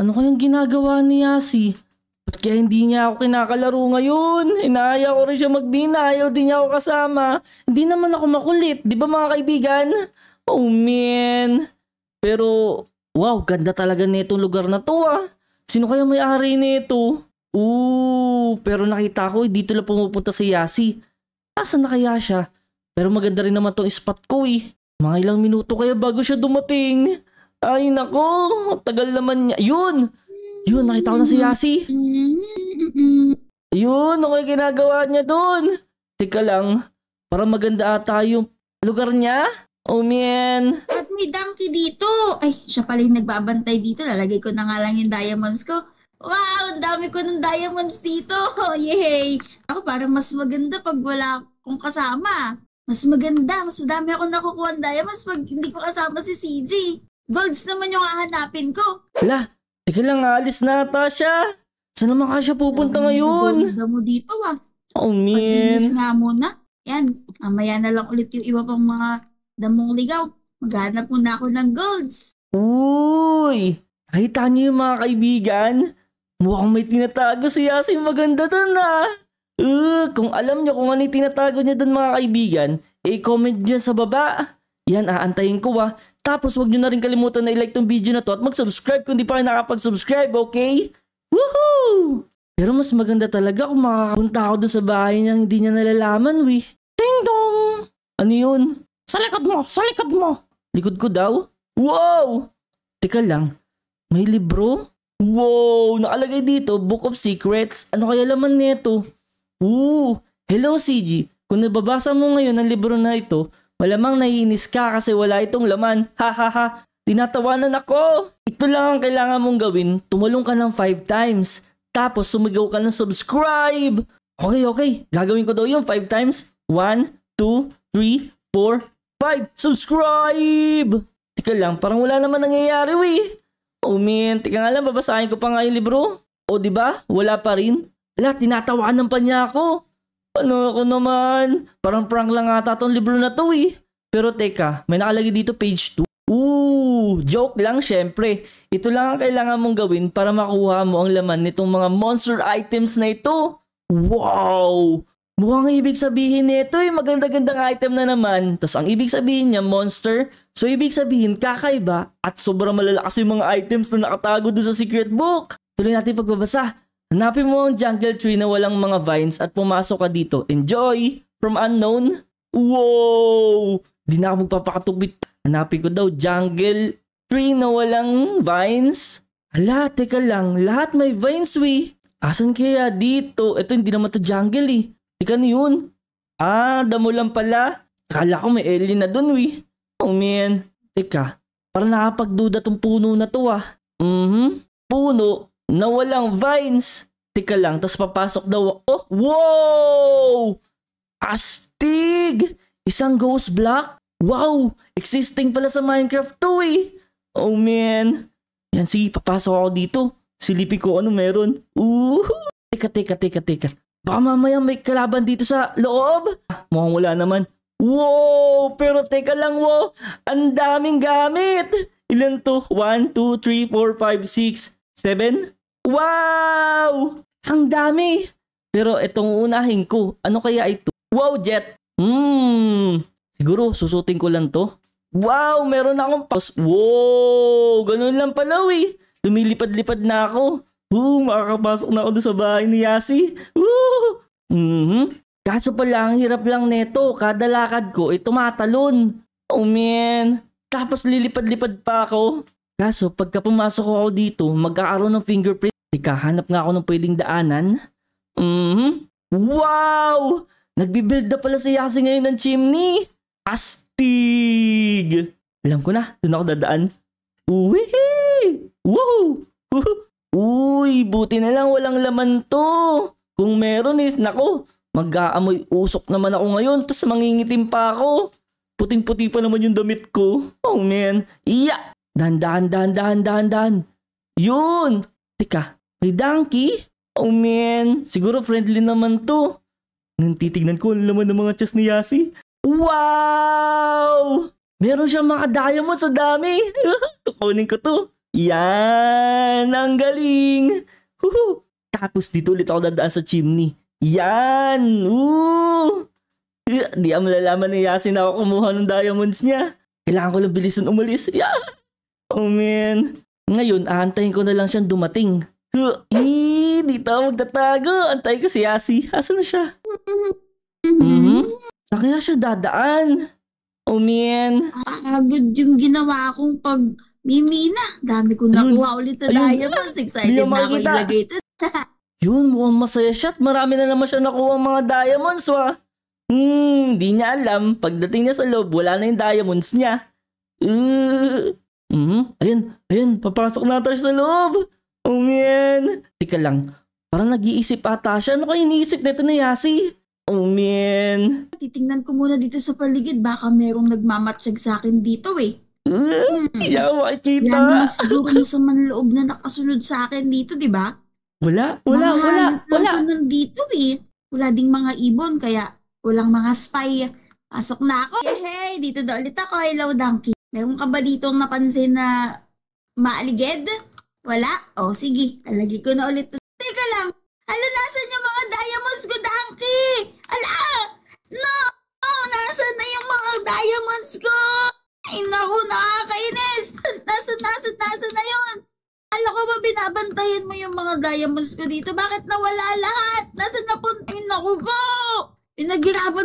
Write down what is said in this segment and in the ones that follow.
Ano kayang ginagawa ni Yasi? Ba't kaya hindi niya ako kinakalaro ngayon? Inaaya ko rin siya magbina, ayaw din niya ako kasama. Hindi naman ako makulit, di ba mga kaibigan? Oh man. Pero, wow, ganda talaga nitong lugar na to ah. Sino kaya may-ari nito? Ooh, pero nakita ko eh, dito lang pumupunta si Yasi. Asan na kaya siya? Pero maganda rin naman tong spot ko eh. Mga ilang minuto kaya bago siya dumating. Ay, nako. Tagal naman niya. Yun! Yun, nakita ko na si Yasi. Yun, ano yung ginagawa niya doon? Teka lang, parang maganda ata yung lugar niya. Oh, man. At may donkey dito. Ay, siya pala yung nagbabantay dito. Lalagay ko na nga lang yung diamonds ko. Wow, ang dami ko ng diamonds dito. Oh, yay! Ako parang mas maganda pag wala akong kasama. Mas maganda, mas dami ako nakukuha ng diamonds pag hindi ko kasama si CJ. Golds naman yung hahanapin ko. Ala, sige lang alis na, Tasha. Saan naman ka siya pupunta Sabi ngayon? Ganda mo dito ah. Oh, man. pag nga muna. Yan, mamaya na lang ulit yung iba pang mga damong ligaw. Maghanap muna ako ng golds. Uy! Nakita niyo yung mga kaibigan? Mukhang may tinatago si Yasin maganda dun ah. Uh, kung alam niyo kung ano yung tinatago niya doon, mga kaibigan, i-comment e, niyo sa baba. Yan, aantayin ko ah. Tapos wag nyo na rin kalimutan na i-like tong video na to at mag-subscribe kung di pa kayo nakapag-subscribe, okay? Woohoo! Pero mas maganda talaga kung makakapunta ako doon sa bahay niya hindi niya nalalaman, we. Ting dong! Ano yun? Sa likod mo! Sa likod mo! Likod ko daw? Wow! Teka lang, may libro? Wow! Nakalagay dito, Book of Secrets. Ano kaya laman nito? Ooh! Hello, CG! Kung nababasa mo ngayon ang libro na ito, Malamang naiinis ka kasi wala itong laman. Ha ha ha. Tinatawanan ako. Ito lang ang kailangan mong gawin. Tumulong ka ng 5 times. Tapos sumigaw ka ng subscribe. Okay, okay. Gagawin ko daw yung 5 times. 1, 2, 3, 4, 5. Subscribe! Teka lang, parang wala naman nangyayari, we. Oh man, teka nga lang, babasahin ko pa nga yung libro. O ba diba? wala pa rin. Ala, tinatawanan pa niya ako. Ano ako naman? Parang prank lang ata tong libro na to eh. Pero teka, may nakalagay dito page 2. Ooh, joke lang syempre. Ito lang ang kailangan mong gawin para makuha mo ang laman nitong mga monster items na ito. Wow! Mukhang ibig sabihin nito ay eh, maganda-gandang item na naman. Tapos ang ibig sabihin niya, monster. So ibig sabihin, kakaiba at sobrang malalakas yung mga items na nakatago doon sa secret book. Tuloy natin pagbabasa. Hanapin mo ang jungle tree na walang mga vines at pumasok ka dito. Enjoy! From unknown? Wow! Di na ako magpapakatubit. Hanapin ko daw jungle tree na walang vines. Hala, teka lang. Lahat may vines, we. Asan kaya dito? Ito, hindi naman to jungle eh. Teka na ano yun. Ah, damo lang pala. Akala ko may alien na dun, we. Oh man. Teka, Para nakapagduda tong puno na to ah. Mm-hmm. Puno na walang vines. Teka lang, tas papasok daw ako. Oh, wow! Astig! Isang ghost block? Wow! Existing pala sa Minecraft to eh! Oh man! Yan, sige, papasok ako dito. Silipin ko ano meron. Ooh! Teka, teka, teka, teka. Baka mamaya may kalaban dito sa loob? mukhang wala naman. Wow! Pero teka lang, wow! Ang daming gamit! Ilan to? 1, 2, 3, 4, 5, 6, 7, Wow! Ang dami! Pero itong unahin ko, ano kaya ito? Wow, Jet! Hmm, siguro susutin ko lang to. Wow, meron na akong paus. Wow, ganun lang pala we. Lumilipad-lipad na ako. Woo, makakapasok na ako doon sa bahay ni Yasi. Woo! Mm-hmm. Kaso pala, ang hirap lang neto. Kada lakad ko, ay eh, tumatalon. Oh man. Tapos lilipad-lipad pa ako. Kaso pagka pumasok ako dito, magkakaroon ng fingerprint. Ikahanap nga ako ng pwedeng daanan. Mm-hmm. Wow! Nagbibuild na pala si Yasi ngayon ng chimney. Astig! Alam ko na, doon ako dadaan. Uwihi! Woohoo! Uy, buti na lang walang laman to. Kung meron is, nako, mag-aamoy usok naman ako ngayon, tapos mangingitim pa ako. Puting-puti pa naman yung damit ko. Oh man, iya! Dahan-dahan, dahan-dahan, dahan-dahan. Yun! Teka, may donkey? Oh man, siguro friendly naman to. Nang titignan ko ang laman ng mga chest ni Yasi. Wow! Meron siyang mga diamond sa dami. Kukunin ko to. Yan! Ang galing! Huhu! Tapos dito ulit ako dadaan sa chimney. Yan! Ooh! Di ang malalaman ni Yasin na ako kumuha ng diamonds niya. Kailangan ko lang bilisan umalis. Yeah! Oh man. Ngayon, aantayin ko na lang siyang dumating. Huh, eh, di tao magtatago. Antay ko si Yasi. Asan na siya? Mm-hmm. Sa kanya siya dadaan? Oh man. Agad yung ginawa kong pag mimina. Dami ko nakuha ulit na diamonds. Excited na ako ilagay ito. Yun, mukhang masaya siya at marami na naman siya nakuha mga diamonds, wa. Hmm, di niya alam. Pagdating niya sa loob, wala na yung diamonds niya. Uh, Mm, ayun, ayun, papasok na tayo sa loob. Oh man. Teka lang, parang nag-iisip ata siya. Ano kaya iniisip nito ni Yasi? Oh man. Titingnan ko muna dito sa paligid, baka merong nagmamatsyag sa akin dito eh. Uh, hmm. Hindi ako makikita. Lalo na siguro na sa manloob na nakasunod sa akin dito, di ba? Wala, wala, mga wala, wala. nandito eh. Wala ding mga ibon, kaya walang mga spy. Pasok na ako. Hey, hey dito na ulit ako. Hello, donkey. Meron ka ba ditong napansin na maaligid? Wala? O, oh, sige. Talagi ko na ulit. Teka lang. Ala, nasan yung mga diamonds ko, Donkey? Ala! No! Oh, nasan na yung mga diamonds ko? Ay, naku, nakakainis! Nasan, nasan, nasan na yun? Kala ko ba binabantayan mo yung mga diamonds ko dito? Bakit nawala lahat? Nasan napunta? Ay, naku ba? Eh,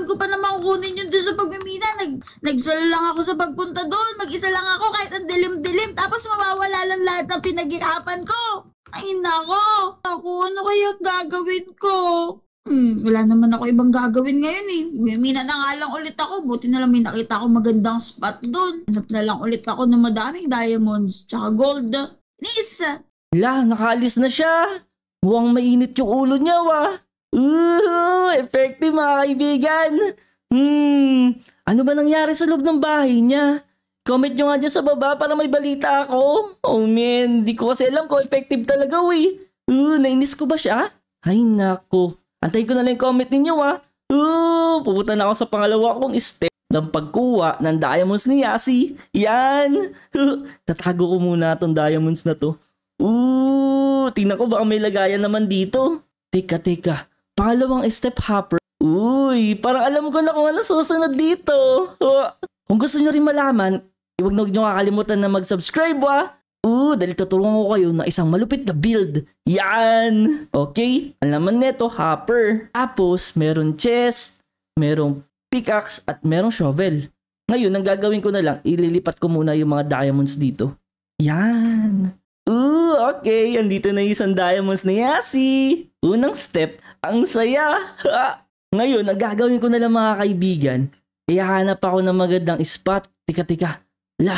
ko pa naman kunin yun doon sa pagmimina. Nag, nagsala lang ako sa pagpunta doon. Mag-isa lang ako kahit ang dilim-dilim. Tapos mawawala lang lahat ng pinaghirapan ko. Ay, nako. Ako, ano kaya gagawin ko? Hmm, wala naman ako ibang gagawin ngayon eh. Gumimina na nga lang ulit ako. Buti na lang may nakita ako magandang spot doon. Hanap na lang ulit ako ng madaming diamonds tsaka gold. Nis! Wala, nakaalis na siya. Mukhang mainit yung ulo niya, wah. Ooh, effective mga kaibigan. Hmm, ano ba nangyari sa loob ng bahay niya? Comment nyo nga dyan sa baba para may balita ako. Oh man, di ko kasi alam kung effective talaga we. Ooh, nainis ko ba siya? Ay nako, antay ko na lang comment ninyo ha. Ooh, pupunta na ako sa pangalawa kong step ng pagkuha ng diamonds ni Yasi. Yan! Tatago ko muna tong diamonds na to. Ooh, tingnan ko baka may lagayan naman dito. Teka, teka. Pangalawang step hopper. Uy, parang alam ko na kung ano susunod dito. Kung gusto nyo rin malaman, huwag na nyo kakalimutan na mag-subscribe wa. Oo, dahil tuturuan ko kayo na isang malupit na build. Yan! Okay, alam naman neto, hopper. Tapos, meron chest, merong pickaxe, at merong shovel. Ngayon, ang gagawin ko na lang, ililipat ko muna yung mga diamonds dito. Yan! Ooh, okay, andito na isang Diamonds na Yasi. Unang step, ang saya. Ngayon, ang gagawin ko na lang mga kaibigan, ihahanap ako ng magandang spot. Tika, tika. La,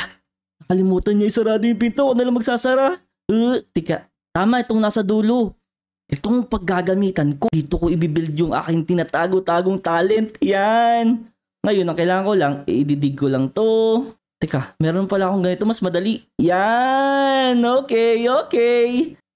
nakalimutan niya isarado yung pinto. Ano lang magsasara. Uh, tika, tama itong nasa dulo. Itong paggagamitan ko, dito ko ibibuild yung aking tinatago-tagong talent. Yan. Ngayon, ang kailangan ko lang, ididig ko lang to. Teka, meron pala akong ganito mas madali. Yan! Okay, okay!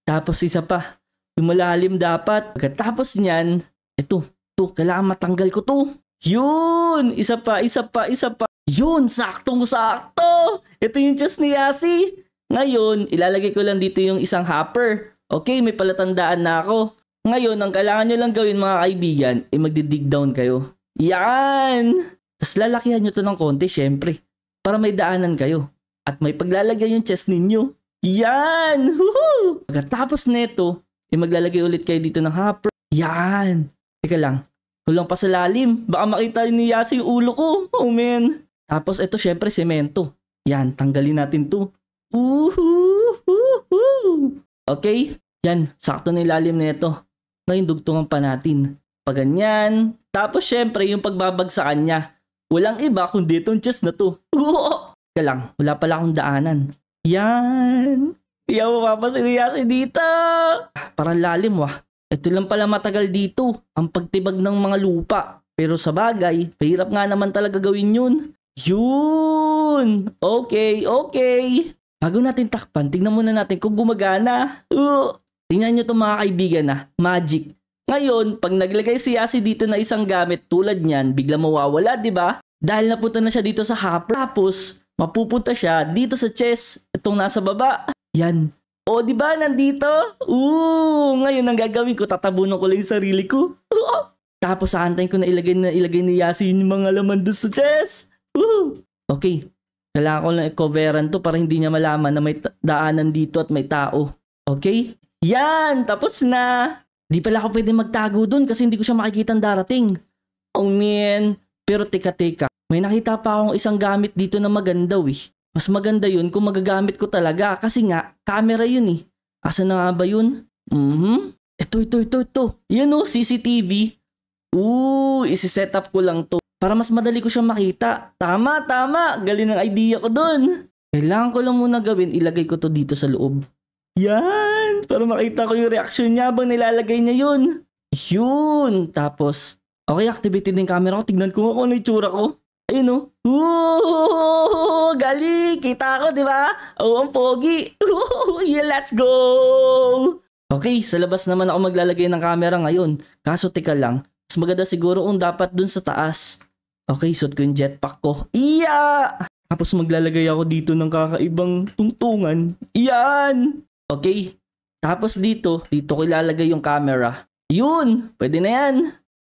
Tapos isa pa, yung malalim dapat. Pagkatapos niyan, ito, ito, kailangan matanggal ko to. Yun! Isa pa, isa pa, isa pa. Yun, saktong-sakto! Ito yung chest ni Yasi. Ngayon, ilalagay ko lang dito yung isang hopper. Okay, may palatandaan na ako. Ngayon, ang kailangan nyo lang gawin mga kaibigan, ay eh, magdi-dig down kayo. Yan! Tapos lalakihan nyo to ng konti, syempre para may daanan kayo at may paglalagay yung chest ninyo. Yan! Woohoo! Pagkatapos neto, eh maglalagay ulit kayo dito ng hopper. Yan! Teka lang, kulang pa sa lalim. Baka makita ni Yasa yung ulo ko. Oh man! Tapos ito syempre semento. Yan, tanggalin natin to. Woohoo! Okay? Yan, sakto na ilalim na ito. Ngayon dugtungan pa natin. Pag ganyan. Tapos syempre yung pagbabagsakan niya. Walang iba kundi itong chest na to. Oo! lang, wala pala akong daanan. Yan! Hindi ako mapasiriyasin dito! parang lalim wah. Ito lang pala matagal dito, ang pagtibag ng mga lupa. Pero sa bagay, mahirap nga naman talaga gawin yun. Yun! Okay, okay! Bago natin takpan, tingnan muna natin kung gumagana. Uh, tingnan nyo to mga kaibigan na, ah. magic. Ngayon, pag naglagay si Yasi dito na isang gamit tulad niyan, bigla mawawala, di ba? Dahil napunta na siya dito sa hap, tapos mapupunta siya dito sa chest, itong nasa baba. Yan. O, di ba, nandito? Ooh, ngayon ang gagawin ko, tatabunan ko lang yung sarili ko. Oo. Tapos aantayin ko na ilagay na ilagay ni Yasi yung mga laman doon sa chest. Ooh. Okay, kailangan ko lang i-coveran to para hindi niya malaman na may daanan dito at may tao. Okay? Yan! Tapos na! Di pala ako pwede magtago doon kasi hindi ko siya makikita darating. Oh man. Pero teka teka, may nakita pa akong isang gamit dito na maganda weh. Mas maganda yun kung magagamit ko talaga kasi nga, camera yun eh. Asa na nga ba yun? Mhm. Ito, ito, ito, ito. Yan o, oh, CCTV. Ooh, isi-set up ko lang to. Para mas madali ko siyang makita. Tama, tama. Galing ng idea ko dun. Kailangan ko lang muna gawin, ilagay ko to dito sa loob. Yan! para makita ko yung reaction niya bang nilalagay niya yun. Yun! Tapos, okay, activated din camera ko. Tignan ko kung ano yung tsura ko. Ayun o. Oh. Galing! Kita ko, di ba? Oo, oh, ang pogi. Ooh, yeah, let's go! Okay, sa labas naman ako maglalagay ng camera ngayon. Kaso tika lang, mas maganda siguro kung dapat dun sa taas. Okay, suot ko yung jetpack ko. Iya! Tapos maglalagay ako dito ng kakaibang tungtungan. Iyan! Okay, tapos dito, dito ko ilalagay yung camera. Yun! Pwede na yan.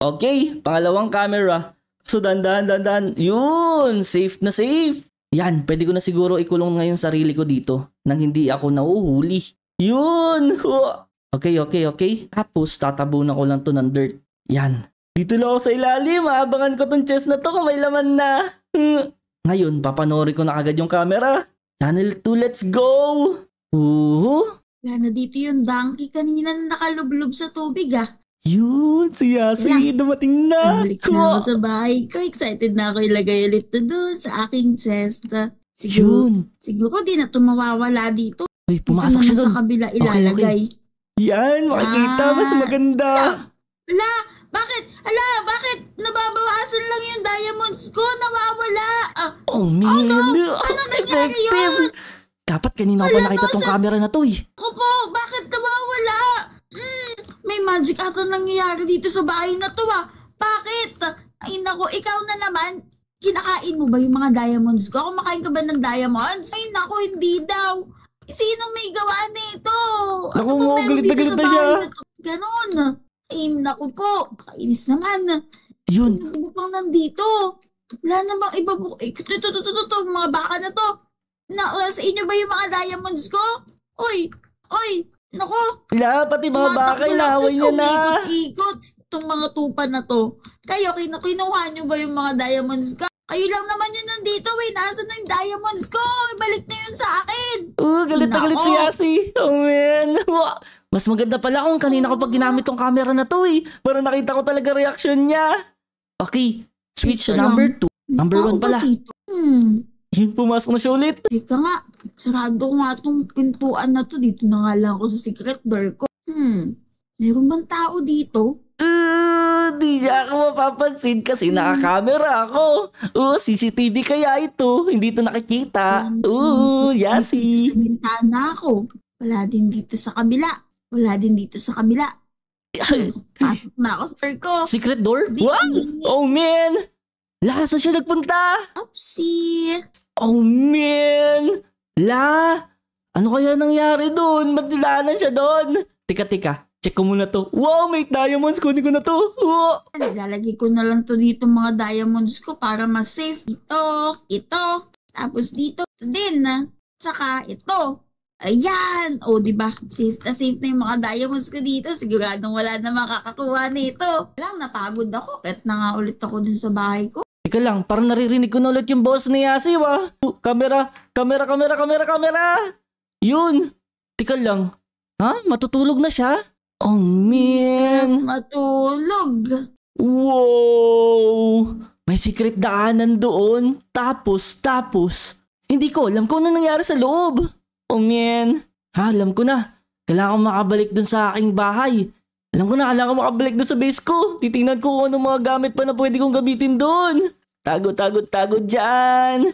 Okay, pangalawang camera. So, dandan, dandan. Yun! Safe na safe. Yan, pwede ko na siguro ikulong ngayon sarili ko dito nang hindi ako nauhuli. Yun! Okay, okay, okay. Tapos, tatabunan ko lang to ng dirt. Yan. Dito lang ako sa ilalim. Abangan ko tong chest na to kung may laman na. Hmm. Ngayon, papanori ko na agad yung camera. Channel 2, let's go! Uhu! Lalo dito yung donkey kanina na nakalublob sa tubig ah. Yun, si Yasi, dumating na. Balik na ako sa bahay ko. Excited na ako ilagay ulit to doon sa aking chest. Ah, siguro, Yun. siguro di na tumawawala dito. Uy, pumasok siya doon. sa kabila ilalagay. Okay, okay. Yan, makikita, mas ah. maganda. Ah. Ala, bakit? Ala, bakit? Nababawasan lang yung diamonds ko, nawawala. Ah, oh, man. Oh, no. Ano, ano nangyari yun? Dapat kanina ko pa nakita tong camera na to eh. Opo, bakit nawawala? Mm, may magic ata nangyayari dito sa bahay na to ah. Bakit? Ay nako, ikaw na naman. Kinakain mo ba yung mga diamonds ko? Kumakain ka ba ng diamonds? Ay nako, hindi daw. Sino may gawa nito? Ano naku, ano mo, galit na galit na siya. Ah. Ganon. Ay nako po, pakainis naman. Yun. Ano ba nandito? Wala namang iba po. Eh, ito, ito, ito, ito, mga baka na to na, sa inyo ba yung mga diamonds ko? Oy, oy, nako. La, pati mga baka, inaway niya na. Ikot-ikot itong mga tupa na to. Kayo, kin kinuha niyo ba yung mga diamonds ko? Kayo lang naman yun nandito, eh. Nasaan na yung diamonds ko? Ibalik na yun sa akin. Oh, galit na galit si Yasi. Oh, man. Mas maganda pala kung kanina ko pag ginamit tong camera na to, eh. Para nakita ko talaga reaction niya. Okay, switch sa number 2. Number 1 pala. Hmm. Yun, pumasok na siya ulit. Teka nga, sarado ko nga tong pintuan na to. Dito na nga lang ako sa secret door ko. Hmm, meron bang tao dito? Uh, di niya ako mapapansin kasi hmm. nakakamera ako. Oo, uh, CCTV kaya ito. Hindi ito nakikita. Hmm, Oo, uh, yasi. sa bintana ako. Wala din dito sa kabila. Wala din dito sa kabila. Pasok na ako sa ko. Secret door? What? Oh man! Lasa siya nagpunta! Oopsie! Oh man! La! Ano kaya nangyari doon? Ba't siya doon? Tika, tika. Check ko muna to. Wow, may diamonds. Kunin ko na to. Wow. Lalagay ko na lang to dito mga diamonds ko para mas safe. Ito, ito. Tapos dito din. na. Ah. Tsaka ito. Ayan! O, oh, di ba? Safe na safe na yung mga diamonds ko dito. Siguradong wala na makakakuha nito. Lang, napagod ako. Kahit na nga ulit ako dun sa bahay ko. Teka lang, parang naririnig ko na ulit yung boss ni Yasiw Kamera, ah. kamera, kamera, kamera, kamera! Yun! Teka lang, ha? Matutulog na siya? Oh man! Matulog! Wow! May secret daanan doon. Tapos, tapos. Hindi ko alam kung ano nangyari sa loob. Oh man! Ha, alam ko na. Kailangan makabalik doon sa aking bahay. Alam ko na, kailangan makabalik doon sa base ko. Titingnan ko kung anong mga gamit pa na pwede kong gamitin doon. Tago, tago, tago dyan.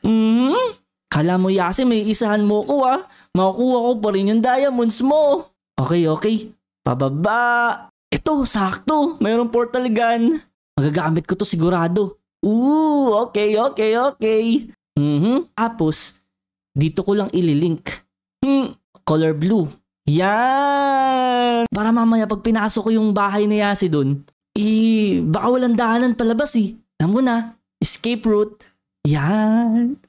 Hmm? Kala mo yase may isahan mo ko ah. Makukuha ko pa rin yung diamonds mo. Okay, okay. Pababa. Ito, sakto. Mayroong portal gun. Magagamit ko to sigurado. Ooh, okay, okay, okay. Mm-hmm. Tapos, dito ko lang ililink. Hmm, color blue. Yan! Para mamaya pag pinasok ko yung bahay ni Yasi dun, eh, baka walang daanan palabas eh. Alam mo na, escape route. Yan!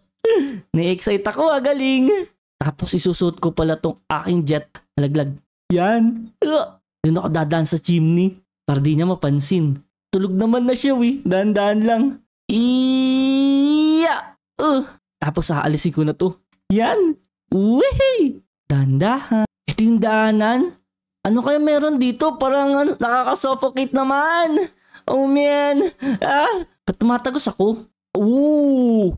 Ni-excite ako ah, galing! Tapos isusuot ko pala tong aking jet. Laglag. Yan! Uh, Doon ako dadaan sa chimney para di niya mapansin. Tulog naman na siya eh. dahan lang. Iya! Uh, tapos aalisin ko na to. Yan! Wehey! Dahan-dahan. Ito yung daanan? Ano kaya meron dito? Parang ano, nakakasuffocate naman. Oh man. Ah, ba't tumatagos ako? Ooh,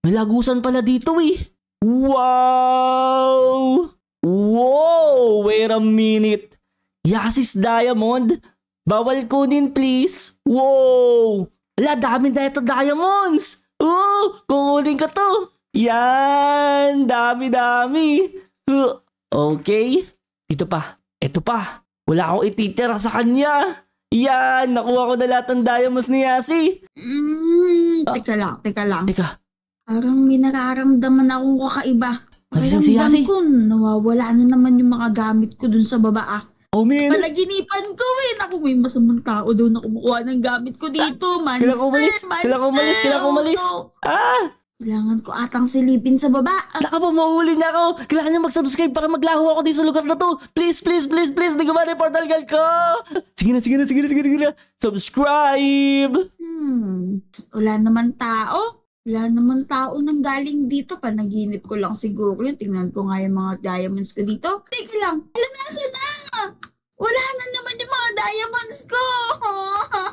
may lagusan pala dito eh. Wow! Wow! Wait a minute. Yasis Diamond? Bawal kunin please. Wow! Ala, dami na ito diamonds! Oo! Kukunin ko to! Yan! Dami-dami! Okay? Dito pa. Ito pa. Wala akong ititira sa kanya. Yan! Nakuha ko na lahat ng diamonds ni Yasi. Mm, ah, teka lang, teka lang. Teka. Parang may nakaramdaman ako kakaiba. Nagising si Yasi? ko, nawawala na naman yung mga gamit ko dun sa baba ah. Oh, man. Palaginipan ko eh. Naku, may masamang tao daw na kumukuha ng gamit ko dito. Monster, Kailangan umalis. Kailangan umalis. Kailangan umalis. Ah! Kailangan ko atang silipin sa baba. Naka po, mahuhuli niya ako. Kailangan niya mag-subscribe para maglaho ako dito sa lugar na to. Please, please, please, please. Hindi ko ba portal girl ko? Sige na, sige na, sige na, sige na, Subscribe! Hmm, wala naman tao. Wala naman tao nang galing dito. Panaginip ko lang siguro yun. Tingnan ko nga yung mga diamonds ko dito. Teka lang, alam na siya na! Wala na naman yung mga diamonds ko!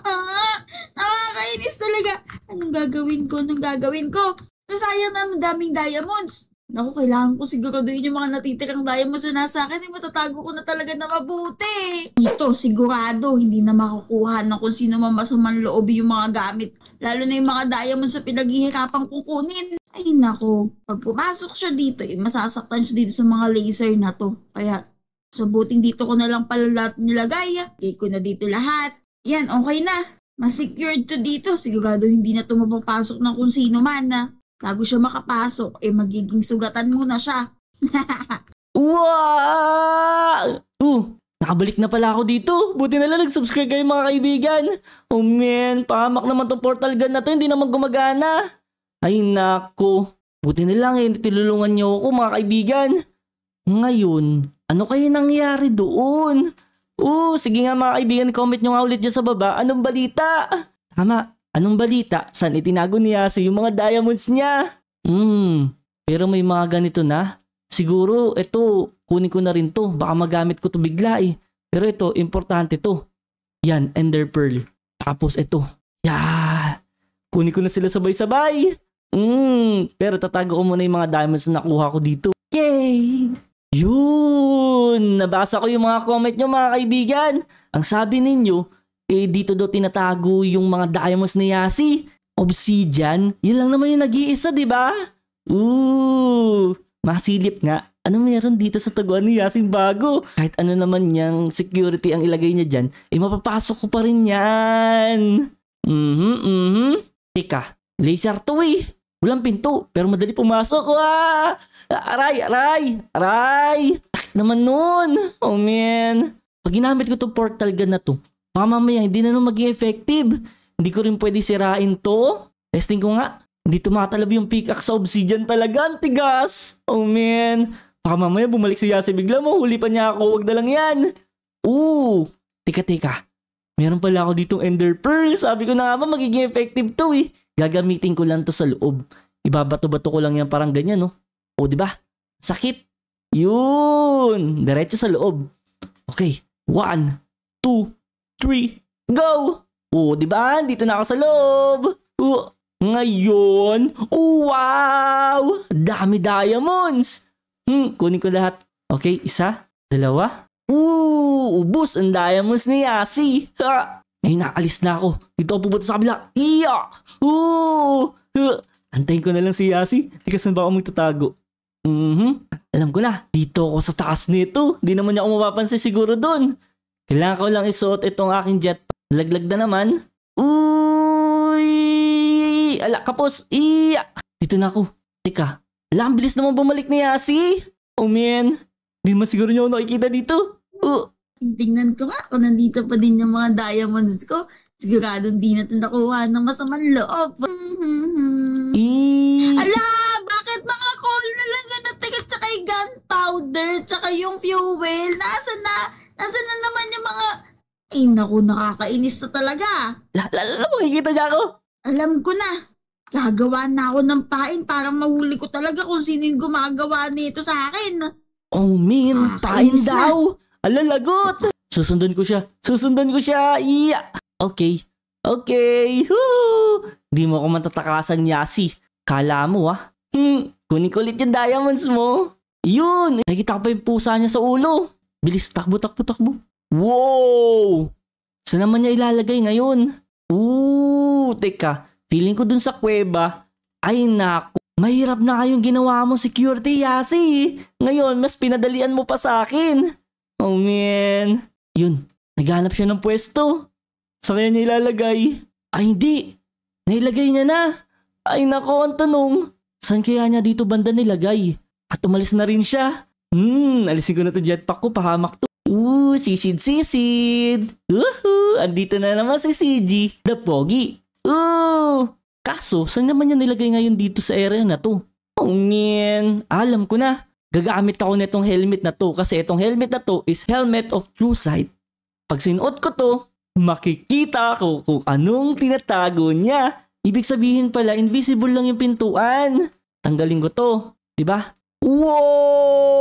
Nakakainis talaga. Anong gagawin ko? Anong gagawin ko? Nasayang na daming diamonds. Naku, kailangan ko siguraduhin yung mga natitirang diamonds na nasa akin. Eh, matatago ko na talaga na mabuti. Ito, sigurado, hindi na makukuha ng kung sino man masamang loob yung mga gamit. Lalo na yung mga diamonds sa pinaghihirapan kong kunin. Ay nako, pag pumasok siya dito, eh, masasaktan siya dito sa mga laser na to. Kaya, sabuting dito ko na lang pala lahat nilagay. Ah. Kaya ko na dito lahat. Yan, okay na. Mas secured to dito. Sigurado hindi na to mapapasok ng kung sino man na. Ah. Bago siya makapasok, eh magiging sugatan muna siya. wow! Uh, nakabalik na pala ako dito. Buti na lang subscribe kayo mga kaibigan. Oh man, pahamak naman tong portal gun na to. Hindi naman gumagana. Ay nako. Buti na lang eh, tinulungan niyo ako mga kaibigan. Ngayon, ano kayo nangyari doon? Oo, sige nga mga kaibigan, comment nyo nga ulit dyan sa baba. Anong balita? Tama, Anong balita? San itinago ni Yase yung mga diamonds niya? Hmm, pero may mga ganito na. Siguro, eto, kunin ko na rin to. Baka magamit ko to bigla eh. Pero ito, importante to. Yan, Ender Pearl. Tapos ito. Yeah! Kunin ko na sila sabay-sabay. Mm, pero tatago ko muna yung mga diamonds na nakuha ko dito. Yay! Yun! Nabasa ko yung mga comment nyo mga kaibigan. Ang sabi ninyo, eh dito daw tinatago yung mga diamonds ni Yasi. Obsidian, Yan lang naman yung nag-iisa, di ba? Ooh, masilip nga. Ano meron dito sa taguan ni Yasin bago? Kahit ano naman niyang security ang ilagay niya dyan, eh mapapasok ko pa rin yan. Mm-hmm, mm-hmm. Teka, laser to eh. Walang pinto, pero madali pumasok. Wah! Aray, aray, aray! Tak naman nun! Oh man! Pag ginamit ko itong portal gun na to, Baka mamaya, hindi na nung maging effective. Hindi ko rin pwede sirain to. Testing ko nga. Hindi tumatalab yung pickaxe sa obsidian talaga. Ang tigas. Oh man. Baka mamaya bumalik si Yase bigla mo. Huli pa niya ako. Huwag na lang yan. Ooh. Tika, tika. Meron pala ako ditong ender pearl. Sabi ko na nga ba magiging effective to eh. Gagamitin ko lang to sa loob. Ibabato-bato ko lang yan parang ganyan no. O oh, di ba? Sakit. Yun! Diretso sa loob. Okay. One, two, three, go! Oo, oh, di ba? Dito na ako sa loob. Oo. Oh, ngayon, oh, wow! Dami diamonds! Hmm, kunin ko lahat. Okay, isa, dalawa. Ooh, ubus ang diamonds ni Yasi. Ha! Ngayon naalis na ako. Dito ako pupunta sa kabila. Iya! Ooh! Ha! Antayin ko na lang si Yasi. Tika, saan ba ako magtatago? Mm-hmm. Alam ko na, dito ako sa taas nito. Di naman niya ako mapapansin siguro doon. Kailangan ko lang isuot itong aking jetpack. Laglag na naman. Uy! Ala, kapos! Iya! Dito na ako. Teka, ala, ang bilis naman bumalik ni Yasi. Oh man, hindi mo siguro niyo ako nakikita dito. Oh. Tingnan ko nga kung nandito pa din yung mga diamonds ko. Sigurado hindi natin nakuha ng masamang loob. mm E- Ala, bakit mga coal na lang yun at tsaka yung gunpowder, tsaka yung fuel? Nasa na? Nasaan na naman yung mga... Ay naku, nakakainis na talaga. Lala, lala, makikita niya ako. Alam ko na. Gagawa na ako ng pain para mahuli ko talaga kung sino yung gumagawa nito sa akin. Oh, man. pain daw. Alalagot. Susundan ko siya. Susundan ko siya. Yeah. Okay. Okay. Hoo! Di mo ako matatakasan, Yasi. Kala mo, ah. Hmm, kunin ko ulit yung diamonds mo. Yun! Nakikita ko pa yung pusa niya sa ulo. Bilis, takbo, takbo, takbo. Wow! Saan naman niya ilalagay ngayon? Ooh, teka. Feeling ko dun sa kuweba. Ay naku, mahirap na kayong ginawa mo security Yasi. Ngayon, mas pinadalian mo pa sa akin. Oh man. Yun, naghanap siya ng pwesto. Saan kanya niya ilalagay. Ay hindi, nailagay niya na. Ay nako, ang tanong. Saan kaya niya dito banda nilagay? At umalis na rin siya. Hmm, alisin ko na to jetpack ko, pahamak to. Ooh, sisid-sisid! Woohoo! Andito na naman si CG, the Pogi. Ooh! Kaso, saan naman niya nilagay ngayon dito sa area na to? Oh man, alam ko na. Gagamit ako nitong helmet na to kasi itong helmet na to is helmet of true sight. Pag sinuot ko to, makikita ko kung anong tinatago niya. Ibig sabihin pala, invisible lang yung pintuan. Tanggalin ko to, di ba? Wow!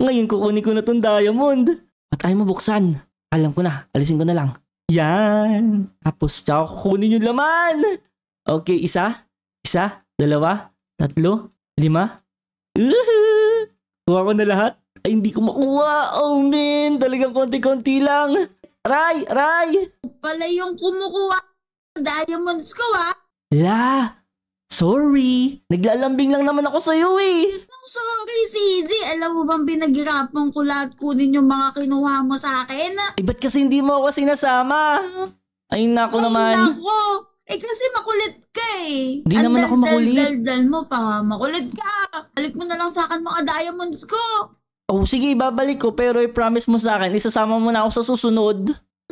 Ngayon kukunin ko na tong diamond. At ayaw buksan. Alam ko na, alisin ko na lang. Yan. Tapos tsaka kukunin yung laman. Okay, isa, isa, dalawa, tatlo, lima. Uhuh. Kuha ko na lahat. Ay, hindi ko makuha. Oh, man. Talagang konti-konti lang. Ray! Ray! Pala yung kumukuha ng diamonds ko, ha? La! Sorry! Naglalambing lang naman ako sa'yo, eh! sorry, CJ. Alam mo bang pinaghirapan ko lahat kunin yung mga kinuha mo sa akin? Eh, ba't kasi hindi mo ako sinasama? Ay, nako Ay, naman. Ay, nako. Eh, kasi makulit ka eh. Hindi naman ako makulit. Dal, dal, mo pa. Makulit ka. Balik mo na lang sa akin mga diamonds ko. Oh, sige, babalik ko. Pero i-promise mo sa akin, isasama mo na ako sa susunod.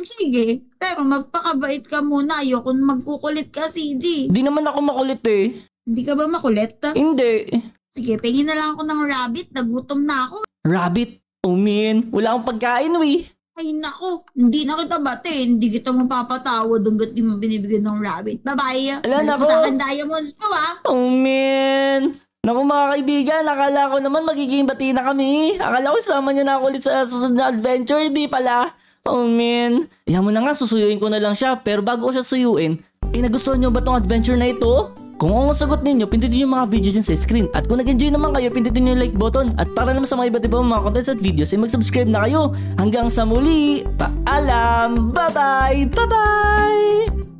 Sige, pero magpakabait ka muna. Ayoko magkukulit ka, CJ. Hindi naman ako makulit eh. Hindi ka ba makulit? Ha? Hindi. Sige, pingin na lang ako ng rabbit. Nagutom na ako. Rabbit? Oh man, wala akong pagkain, we. Ay nako, hindi na kita bate. Hindi kita mapapatawad hanggat di mo binibigyan ng rabbit. Bye-bye. Ala, nako. Sa akin diamonds ko, ha? Oh man. Naku mga kaibigan, akala ko naman magiging bati na kami. Akala ko sama niya na ako ulit sa susunod na adventure, hindi pala. Oh man, yan mo na nga, susuyuin ko na lang siya. Pero bago ko siya suyuin, eh nagustuhan niyo ba tong adventure na ito? Kung oo ang sagot ninyo, pindutin yung mga video dyan sa screen. At kung nag-enjoy naman kayo, pindutin yung like button. At para naman sa mga iba't ibang mga contents at videos, ay mag-subscribe na kayo. Hanggang sa muli, paalam! Bye-bye! Bye-bye!